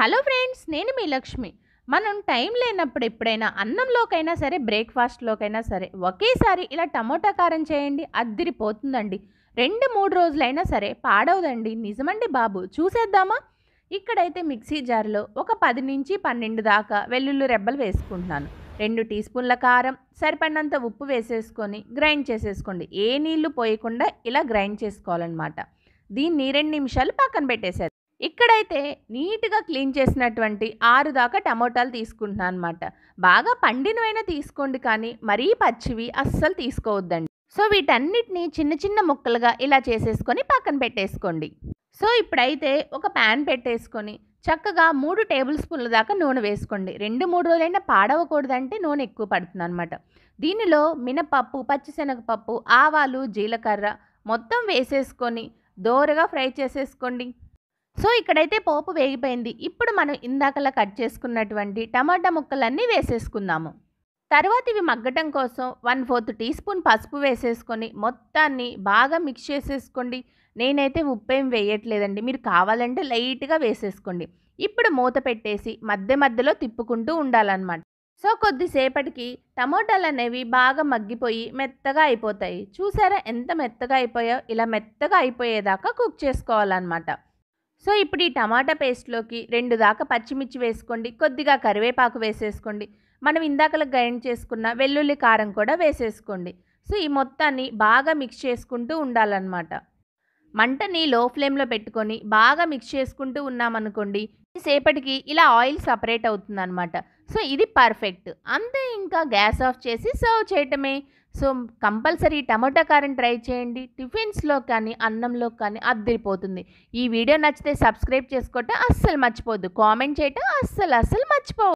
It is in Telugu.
హలో ఫ్రెండ్స్ నేను మీ లక్ష్మి మనం టైం లేనప్పుడు ఎప్పుడైనా అన్నంలోకైనా సరే బ్రేక్ఫాస్ట్లోకైనా సరే ఒకేసారి ఇలా టమోటా కారం చేయండి అద్దరిపోతుందండి రెండు మూడు రోజులైనా సరే పాడవదండి నిజమండి బాబు చూసేద్దామా ఇక్కడైతే మిక్సీ జార్లో ఒక పది నుంచి పన్నెండు దాకా వెల్లుల్లి రెబ్బలు వేసుకుంటున్నాను రెండు టీ స్పూన్ల కారం సరిపడినంత ఉప్పు వేసేసుకొని గ్రైండ్ చేసేసుకోండి ఏ నీళ్లు పోయకుండా ఇలా గ్రైండ్ చేసుకోవాలన్నమాట దీన్ని రెండు నిమిషాలు పక్కన పెట్టేశారు ఇక్కడైతే నీట్గా క్లీన్ చేసినటువంటి ఆరు దాకా టమోటాలు తీసుకుంటున్నాను అనమాట బాగా పండినవైనా తీసుకోండి కానీ మరీ పచ్చివి అస్సలు తీసుకోవద్దండి సో వీటన్నిటిని చిన్న చిన్న ముక్కలుగా ఇలా చేసేసుకొని పక్కన పెట్టేసుకోండి సో ఇప్పుడైతే ఒక ప్యాన్ పెట్టేసుకొని చక్కగా మూడు టేబుల్ స్పూన్ల దాకా నూనె వేసుకోండి రెండు మూడు రోజులైనా పాడవకూడదంటే నూనె ఎక్కువ పడుతుంది అనమాట దీనిలో మినపప్పు పచ్చిశనగపప్పు ఆవాలు జీలకర్ర మొత్తం వేసేసుకొని దోరగా ఫ్రై చేసేసుకోండి సో ఇక్కడైతే పోపు వేగిపోయింది ఇప్పుడు మనం ఇందాకలా కట్ చేసుకున్నటువంటి టమాటా ముక్కలన్నీ వేసేసుకుందాము తర్వాత ఇవి మగ్గటం కోసం వన్ ఫోర్త్ టీ స్పూన్ పసుపు వేసేసుకొని మొత్తాన్ని బాగా మిక్స్ చేసేసుకోండి నేనైతే ఉప్పు ఏం వేయట్లేదండి మీరు కావాలంటే లైట్గా వేసేసుకోండి ఇప్పుడు మూత పెట్టేసి మధ్య మధ్యలో తిప్పుకుంటూ ఉండాలన్నమాట సో కొద్దిసేపటికి టమోటాలు అనేవి బాగా మగ్గిపోయి మెత్తగా అయిపోతాయి చూసారా ఎంత మెత్తగా అయిపోయాయో ఇలా మెత్తగా అయిపోయేదాకా కుక్ చేసుకోవాలన్నమాట సో ఇప్పుడు ఈ టమాటా పేస్ట్లోకి రెండు దాకా పచ్చిమిర్చి వేసుకోండి కొద్దిగా కరివేపాకు వేసేసుకోండి మనం ఇందాకల గ్రైండ్ చేసుకున్న వెల్లుల్లి కారం కూడా వేసేసుకోండి సో ఈ మొత్తాన్ని బాగా మిక్స్ చేసుకుంటూ ఉండాలన్నమాట మంటని లో ఫ్లేమ్లో పెట్టుకొని బాగా మిక్స్ చేసుకుంటూ ఉన్నామనుకోండి సేపటికి ఇలా ఆయిల్ సపరేట్ అవుతుందన్నమాట సో ఇది పర్ఫెక్ట్ అంతే ఇంకా గ్యాస్ ఆఫ్ చేసి సర్వ్ చేయటమే సో కంపల్సరీ టమాటా కారం ట్రై చేయండి టిఫిన్స్లో కానీ అన్నంలో కానీ అద్దరిపోతుంది ఈ వీడియో నచ్చితే సబ్స్క్రైబ్ చేసుకోవటం అస్సలు మర్చిపోద్దు కామెంట్ చేయటం అస్సలు అస్సలు మర్చిపోవద్దు